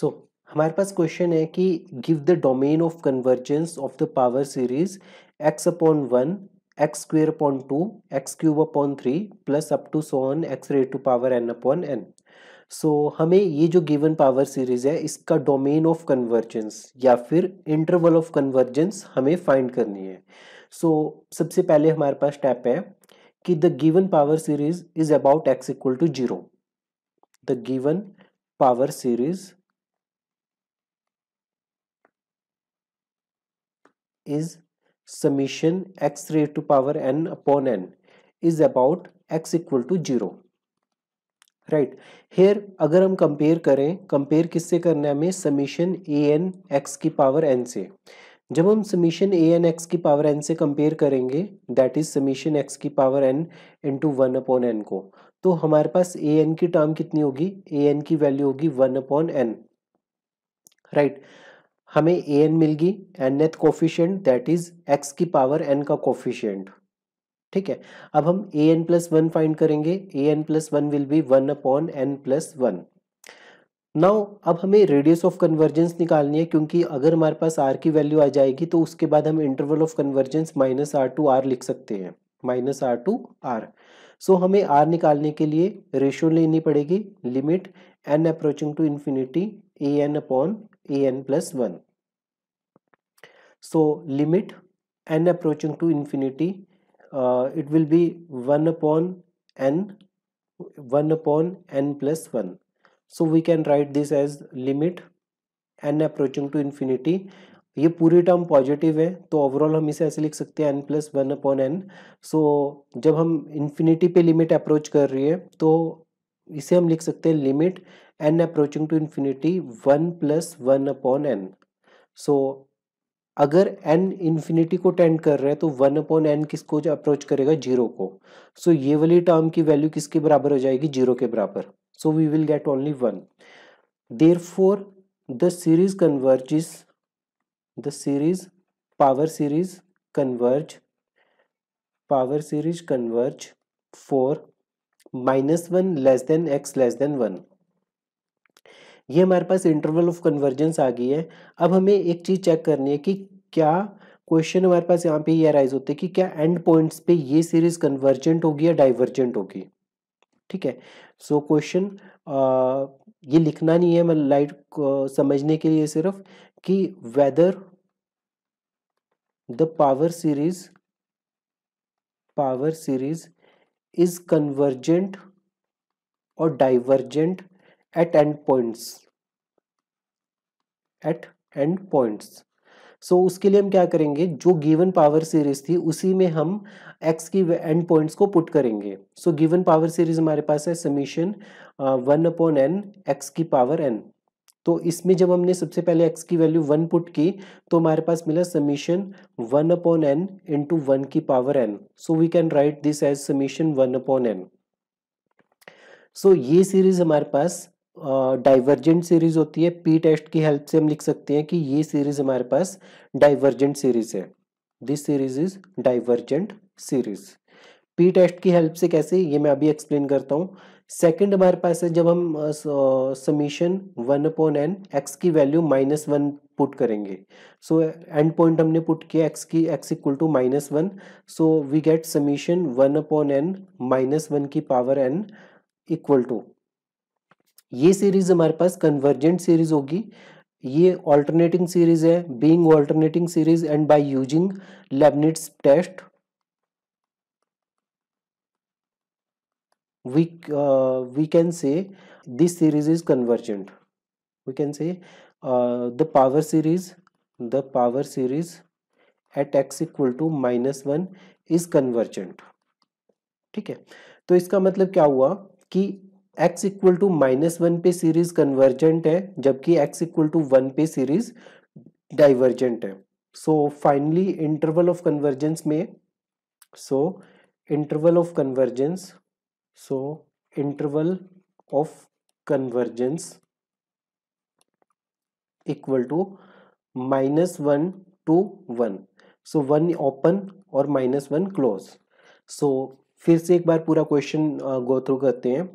सो so, हमारे पास question है कि give the domain of convergence of the power series X upon one X square upon two X cube upon three plus up to so on X raise to power N upon N so हमें ये जो given power series है इसका domain of convergence या फिर interval of convergence हमें find करनी है सो so, सबसे पहले हमारे पास स्टेप है कि the given power series is about X equal to zero the given power series is summation x raised to power n upon n is about x equal to zero right here अगर हम compare करें compare किससे करना है हमें summation A N x की power N से जब हम समीशन ए एन एक्स की पावर एन से कंपेयर करेंगे दैट इज समीशन एक्स की power N into one upon N को तो हमारे पास ए एन की टर्म कितनी होगी ए एन की वैल्यू होगी one upon N right right. हमें ए एन मिल गई N nth coefficient that is X की पावर एन का कोफिशियंट ठीक है अब हम A N plus one find करेंगे A N plus one will be one upon N plus one now अब हमें रेडियस ऑफ कन्वर्जेंस निकालनी है क्योंकि अगर हमारे पास आर की वैल्यू आ जाएगी तो उसके बाद हम interval of convergence minus R to R लिख सकते हैं minus R to R so हमें आर निकालने के लिए रेशियो लेनी पड़ेगी limit N approaching to infinity A N upon a n plus 1. So limit n approaching to infinity uh, it will be 1 upon n 1 upon n plus 1. So we can write this as limit n approaching to infinity ये पूरी term positive है तो overall हम इसे ऐसे लिख सकते हैं N plus one upon N so जब हम इन्फिनिटी पे लिमिट अप्रोच कर रही है तो इसे हम लिख सकते हैं limit n approaching to infinity one plus one upon N so अगर n इन्फिनिटी को टेंड कर रहा है तो वन अपॉन एन किसको अप्रोच करेगा जीरो को सो so, ये वाली टर्म की वैल्यू किसके बराबर हो जाएगी जीरो के बराबर so we will get only one therefore the series is the series power series converge power series converge for minus one less than X less than one ये हमारे पास इंटरवल ऑफ कन्वर्जेंस आ गई है अब हमें एक चीज़ check करनी है कि क्या क्वेश्चन हमारे पास यहाँ पे ये राइज होते हैं कि क्या एंड पॉइंट्स पे ये सीरीज कन्वर्जेंट होगी या डाइवर्जेंट होगी ठीक है सो so, क्वेश्चन ये लिखना नहीं है मैं लाइट समझने के लिए सिर्फ कि whether the power series power series is convergent और divergent at points at end points so उसके लिए हम क्या करेंगे जो गिवन पावर सीरीज थी उसी में हम एक्स की एंड पॉइंट्स को पुट करेंगे सो गिवन पावर सीरीज हमारे पास है summation one upon N x की पावर एन तो इसमें जब हमने सबसे पहले एक्स की वैल्यू वन पुट की तो हमारे पास मिला summation one upon N into one की power N so we can write this as summation one upon N so ये सीरीज हमारे पास डाइवर्जेंट सीरीज होती है पी टेस्ट की हेल्प से हम लिख सकते हैं कि ये सीरीज हमारे पास डाइवर्जेंट सीरीज है this series is divergent series P test की हेल्प से कैसे ये मैं अभी एक्सप्लेन करता हूँ सेकंड हमारे पास है जब हम summation one upon N x की वैल्यू माइनस वन पुट करेंगे सो एंड पॉइंट हमने पुट किया एक्स की x equal to minus one so we get summation one upon n minus one की पावर एन इक्वल टू ये series हमारे पास convergent series होगी ये ऑल्टरनेटिंग सीरीज है being alternating series and by using Leibniz test we we can say this series is convergent we can say the power series the power series at x equal to minus one is convergent ठीक है तो इसका मतलब क्या हुआ कि x equal to minus one पे series convergent है जबकि x इक्वल टू वन पे सीरीज डाइवर्जेंट है so finally interval of convergence में so interval of convergence so interval of convergence equal to minus one to one so one open और minus one close सो फिर से एक बार पूरा question go through करते हैं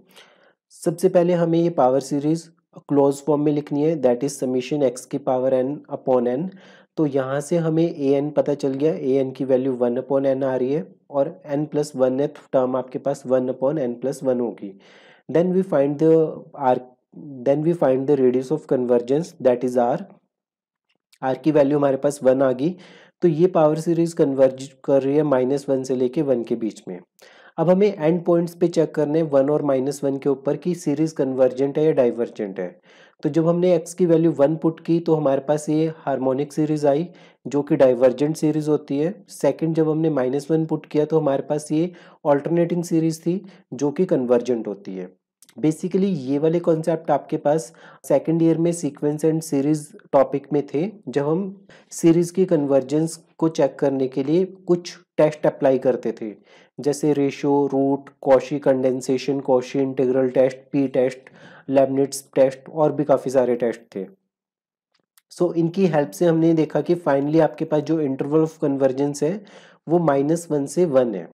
सबसे पहले हमें ये पावर सीरीज क्लोज फॉर्म में लिखनी है दैट इज समीशन एक्स की पावर एन अपॉन एन तो यहाँ से हमें ए एन पता चल गया ए एन की वैल्यू वन अपॉन एन आ रही है और n plus one th term आपके पास one upon N plus one होगी then we find the r then we find the radius of convergence that is r r की value हमारे पास वन आ गई तो ये पावर सीरीज कन्वर्ज कर रही है माइनस वन से लेके वन के बीच में अब हमें एंड पॉइंट्स पे चेक करने वन और माइनस वन के ऊपर कि सीरीज़ कन्वर्जेंट है या डाइवर्जेंट है तो जब हमने एक्स की वैल्यू वन पुट की तो हमारे पास ये हार्मोनिक सीरीज़ आई जो कि डाइवर्जेंट सीरीज़ होती है सेकंड जब हमने माइनस वन पुट किया तो हमारे पास ये ऑल्टरनेटिंग सीरीज़ थी जो कि कन्वर्जेंट होती है बेसिकली ये वाले कॉन्सेप्ट आपके पास सेकेंड ईयर में सीक्वेंस एंड सीरीज टॉपिक में थे जब हम सीरीज की कन्वर्जेंस को चेक करने के लिए कुछ टेस्ट अप्लाई करते थे जैसे ratio root Cauchy condensation Cauchy integral test p test Leibniz test और भी काफ़ी सारे टेस्ट थे सो so, इनकी हेल्प से हमने देखा कि फाइनली आपके पास जो इंटरवल ऑफ कन्वर्जेंस है वो माइनस वन से वन है